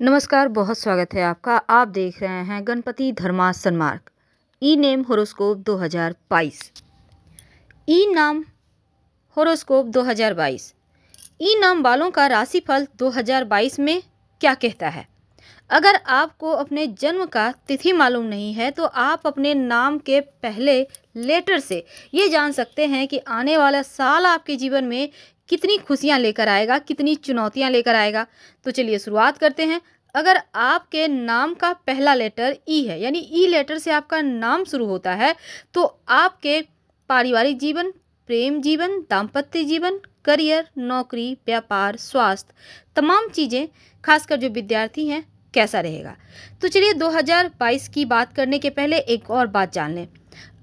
नमस्कार बहुत स्वागत है आपका आप देख रहे हैं Ganapati Dharma Sanmarg E name horoscope 2022 E नाम होरोस्कोप 2022 ई नाम वालों का राशिफल 2022 में क्या कहता है अगर आपको अपने जन्म का तिथि मालूम नहीं है तो आप अपने नाम के पहले लेटर से ये जान सकते हैं कि आने वाला साल आपके जीवन में कितनी खुशियाँ लेकर आएगा कितनी चुनौतियाँ लेकर आएगा तो चलिए शुरुआत करते हैं अगर आपके नाम का पहला लेटर ई e है यानी ई e लेटर से आपका नाम शुरू होता है तो आपके पारिवारिक जीवन प्रेम जीवन दाम्पत्य जीवन करियर नौकरी व्यापार स्वास्थ्य तमाम चीज़ें खासकर जो विद्यार्थी हैं कैसा रहेगा तो चलिए 2022 की बात करने के पहले एक और बात जान लें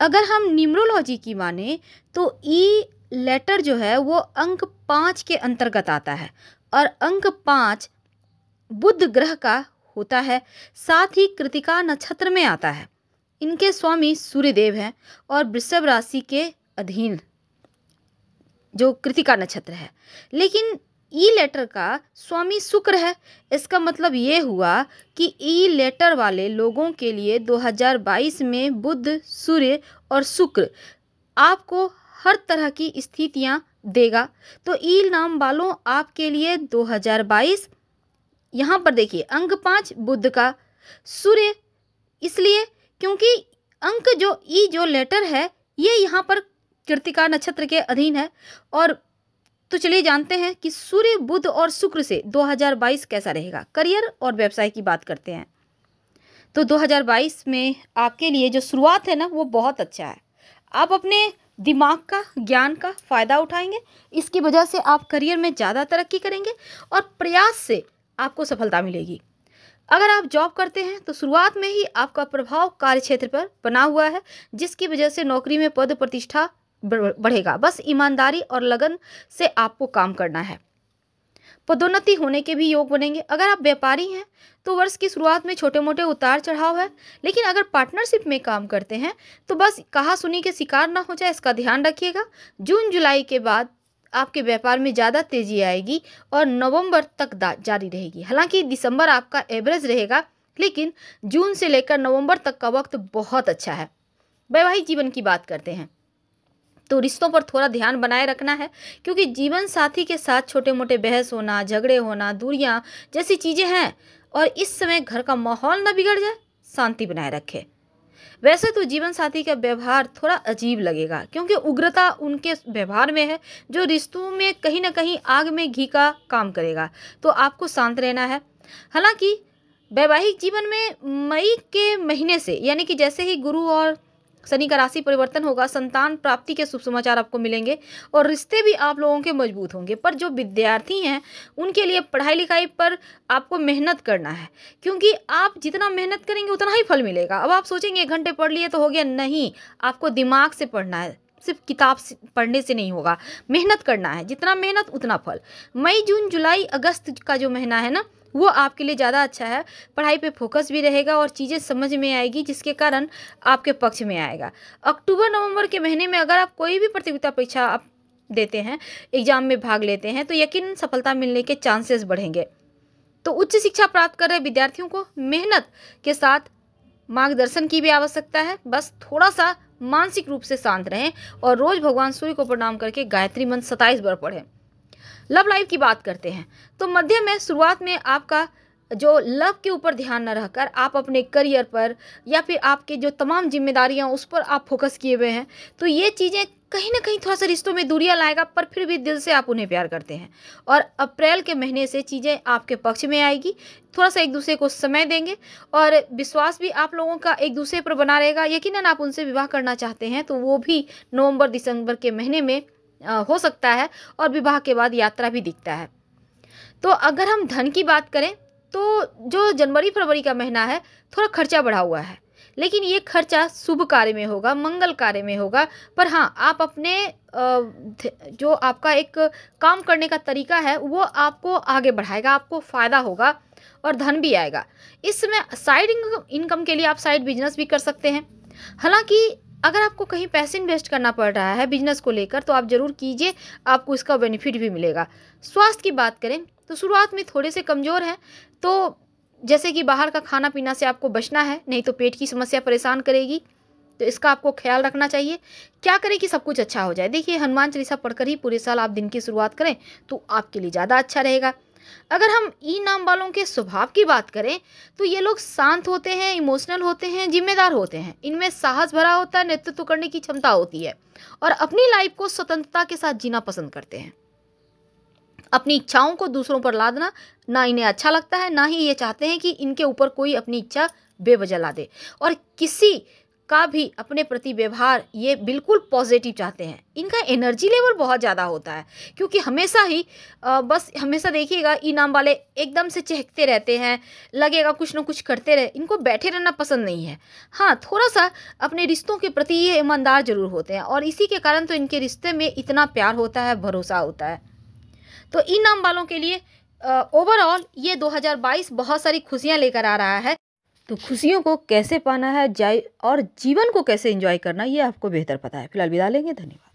अगर हम न्यूमरोलॉजी की माने तो ई e लेटर जो है वो अंक पाँच के अंतर्गत आता है और अंक पाँच बुध ग्रह का होता है साथ ही कृतिका नक्षत्र में आता है इनके स्वामी सूर्यदेव हैं और वृषभ राशि के अधीन जो कृतिका नक्षत्र है लेकिन ई लेटर का स्वामी शुक्र है इसका मतलब ये हुआ कि ई लेटर वाले लोगों के लिए 2022 में बुध सूर्य और शुक्र आपको हर तरह की स्थितियां देगा तो ईल नाम वालों आपके लिए 2022 यहाँ पर देखिए अंक पाँच बुद्ध का सूर्य इसलिए क्योंकि अंक जो ई जो लेटर है ये यहाँ पर कृतिका नक्षत्र के अधीन है और तो चलिए जानते हैं कि सूर्य बुध और शुक्र से 2022 कैसा रहेगा करियर और व्यवसाय की बात करते हैं तो 2022 में आपके लिए जो शुरुआत है ना वो बहुत अच्छा है आप अपने दिमाग का ज्ञान का फ़ायदा उठाएंगे इसकी वजह से आप करियर में ज़्यादा तरक्की करेंगे और प्रयास से आपको सफलता मिलेगी अगर आप जॉब करते हैं तो शुरुआत में ही आपका प्रभाव कार्य क्षेत्र पर बना हुआ है जिसकी वजह से नौकरी में पद प्रतिष्ठा बढ़ेगा बस ईमानदारी और लगन से आपको काम करना है पदोन्नति होने के भी योग बनेंगे अगर आप व्यापारी हैं तो वर्ष की शुरुआत में छोटे मोटे उतार चढ़ाव है लेकिन अगर पार्टनरशिप में काम करते हैं तो बस कहा सुनी के शिकार ना हो जाए इसका ध्यान रखिएगा जून जुलाई के बाद आपके व्यापार में ज़्यादा तेजी आएगी और नवंबर तक जारी रहेगी हालांकि दिसंबर आपका एवरेज रहेगा लेकिन जून से लेकर नवंबर तक का वक्त बहुत अच्छा है वैवाहिक जीवन की बात करते हैं तो रिश्तों पर थोड़ा ध्यान बनाए रखना है क्योंकि जीवन साथी के साथ छोटे मोटे बहस होना झगड़े होना दूरियाँ जैसी चीज़ें हैं और इस समय घर का माहौल ना बिगड़ जाए शांति बनाए रखे वैसे तो जीवन साथी का व्यवहार थोड़ा अजीब लगेगा क्योंकि उग्रता उनके व्यवहार में है जो रिश्तों में कहीं ना कहीं आग में घी का काम करेगा तो आपको शांत रहना है हालांकि वैवाहिक जीवन में मई के महीने से यानी कि जैसे ही गुरु और शनि का राशि परिवर्तन होगा संतान प्राप्ति के शुभ समाचार आपको मिलेंगे और रिश्ते भी आप लोगों के मजबूत होंगे पर जो विद्यार्थी हैं उनके लिए पढ़ाई लिखाई पर आपको मेहनत करना है क्योंकि आप जितना मेहनत करेंगे उतना ही फल मिलेगा अब आप सोचेंगे एक घंटे पढ़ लिए तो हो गया नहीं आपको दिमाग से पढ़ना है सिर्फ किताब पढ़ने से नहीं होगा मेहनत करना है जितना मेहनत उतना फल मई जून जुलाई अगस्त का जो महीना है ना वो आपके लिए ज़्यादा अच्छा है पढ़ाई पे फोकस भी रहेगा और चीज़ें समझ में आएगी जिसके कारण आपके पक्ष में आएगा अक्टूबर नवंबर के महीने में अगर आप कोई भी प्रतियोगिता परीक्षा आप देते हैं एग्ज़ाम में भाग लेते हैं तो यकीन सफलता मिलने के चांसेस बढ़ेंगे तो उच्च शिक्षा प्राप्त कर रहे विद्यार्थियों को मेहनत के साथ मार्गदर्शन की भी आवश्यकता है बस थोड़ा सा मानसिक रूप से शांत रहें और रोज़ भगवान सूर्य को प्रणाम करके गायत्री मंत्र सताईस बार पढ़ें लव लाइफ की बात करते हैं तो मध्य में शुरुआत में आपका जो लव के ऊपर ध्यान न रखकर आप अपने करियर पर या फिर आपके जो तमाम जिम्मेदारियां उस पर आप फोकस किए हुए हैं तो ये चीज़ें कहीं ना कहीं थोड़ा सा रिश्तों में दूरियां लाएगा पर फिर भी दिल से आप उन्हें प्यार करते हैं और अप्रैल के महीने से चीज़ें आपके पक्ष में आएगी थोड़ा सा एक दूसरे को समय देंगे और विश्वास भी आप लोगों का एक दूसरे पर बना रहेगा यकीन आप उनसे विवाह करना चाहते हैं तो वो भी नवम्बर दिसंबर के महीने में हो सकता है और विवाह के बाद यात्रा भी दिखता है तो अगर हम धन की बात करें तो जो जनवरी फरवरी का महीना है थोड़ा खर्चा बढ़ा हुआ है लेकिन ये खर्चा शुभ कार्य में होगा मंगल कार्य में होगा पर हाँ आप अपने जो आपका एक काम करने का तरीका है वो आपको आगे बढ़ाएगा आपको फ़ायदा होगा और धन भी आएगा इसमें साइड इनकम के लिए आप साइड बिजनेस भी कर सकते हैं हालांकि अगर आपको कहीं पैसे इन्वेस्ट करना पड़ रहा है बिजनेस को लेकर तो आप ज़रूर कीजिए आपको इसका बेनिफिट भी मिलेगा स्वास्थ्य की बात करें तो शुरुआत में थोड़े से कमज़ोर हैं तो जैसे कि बाहर का खाना पीना से आपको बचना है नहीं तो पेट की समस्या परेशान करेगी तो इसका आपको ख्याल रखना चाहिए क्या करें कि सब कुछ अच्छा हो जाए देखिए हनुमान चालीसा पढ़कर ही पूरे साल आप दिन की शुरुआत करें तो आपके लिए ज़्यादा अच्छा रहेगा अगर हम ई नाम वालों के स्वभाव की बात करें तो ये लोग शांत होते हैं इमोशनल होते हैं जिम्मेदार होते हैं इनमें साहस भरा होता है नेतृत्व करने की क्षमता होती है और अपनी लाइफ को स्वतंत्रता के साथ जीना पसंद करते हैं अपनी इच्छाओं को दूसरों पर लादना ना इन्हें अच्छा लगता है ना ही ये चाहते हैं कि इनके ऊपर कोई अपनी इच्छा बेवजह ला दे और किसी का भी अपने प्रति व्यवहार ये बिल्कुल पॉजिटिव चाहते हैं इनका एनर्जी लेवल बहुत ज़्यादा होता है क्योंकि हमेशा ही आ, बस हमेशा देखिएगा इनाम वाले एकदम से चहकते रहते हैं लगेगा कुछ ना कुछ करते रहे इनको बैठे रहना पसंद नहीं है हाँ थोड़ा सा अपने रिश्तों के प्रति ये ईमानदार ज़रूर होते हैं और इसी के कारण तो इनके रिश्ते में इतना प्यार होता है भरोसा होता है तो इनाम वालों के लिए ओवरऑल uh, ये 2022 बहुत सारी खुशियां लेकर आ रहा है तो खुशियों को कैसे पाना है जाए और जीवन को कैसे इंजॉय करना ये आपको बेहतर पता है फिलहाल विदा लेंगे धन्यवाद